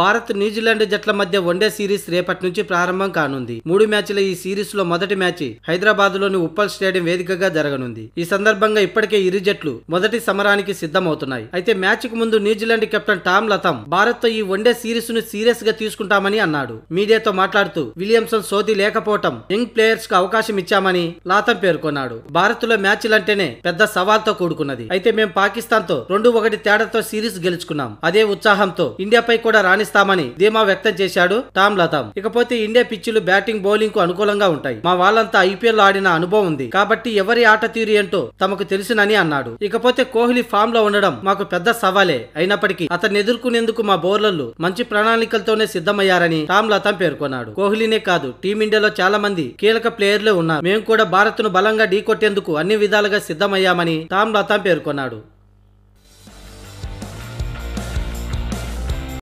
Bharat New Zealand జట్ల మధ్య one day series రేపటి నుంచి ప్రారంభం కానుంది మూడు మ్యాచ్ల ఈ సిరీస్ లో మొదటి మ్యాచ్ హైదరాబాద్ లోని ఉప్పల్ స్టేడియం వేదికగా జరగనుంది ఈ సందర్భంగా ఇప్పటికే ఇరు జట్లు మొదటి సమరానికి సిద్ధమవుతున్నాయి అయితే మ్యాచ్ కు ముందు New Zealand captain Tom Latham Bharat తో ఈ వన్డే సిరీస్ ను సీరియస్ గా తీసుకుంటామని అన్నాడు మీడియాతో మాట్లాడుతూ విలియమ్సన్ సోది లేకపోవటం యంగ్ ప్లేయర్స్ కు అవకాశం ఇచ్చామని లాతం పేర్కొన్నాడు భారత్ లో మ్యాచ్లంటేనే పెద్ద సవాల్తో కూడుకున్నది అయితే మేము పాకిస్తాన్ తో రెండు ఒకటి తేడాతో సిరీస్ గెలుచుకున్నాం అదే ఉత్సాహంతో ఇండియాపై కూడా రాని రాణిస్తామని ధీమా వ్యక్తం చేశాడు టామ్ లతామ్ ఇకపోతే ఇండియా పిచ్చులు బ్యాటింగ్ బౌలింగ్ కు అనుకూలంగా ఉంటాయి మా వాళ్ళంతా ఐపీఎల్ ఆడిన అనుభవం ఉంది కాబట్టి ఎవరి ఆట తీరు ఏంటో తమకు తెలుసునని అన్నాడు ఇకపోతే కోహ్లీ ఫామ్ లో ఉండడం మాకు పెద్ద సవాలే అయినప్పటికీ అతన్ని ఎదుర్కొనేందుకు మా బౌలర్లు మంచి ప్రణాళికలతోనే సిద్ధమయ్యారని టామ్ లతామ్ పేర్కొన్నాడు కోహ్లీనే కాదు టీమిండియాలో చాలా మంది కీలక ప్లేయర్లే ఉన్నారు మేము కూడా భారత్ను బలంగా ఢీకొట్టేందుకు అన్ని విధాలుగా సిద్ధమయ్యామని టామ్ లతామ్ పేర్కొన్నాడు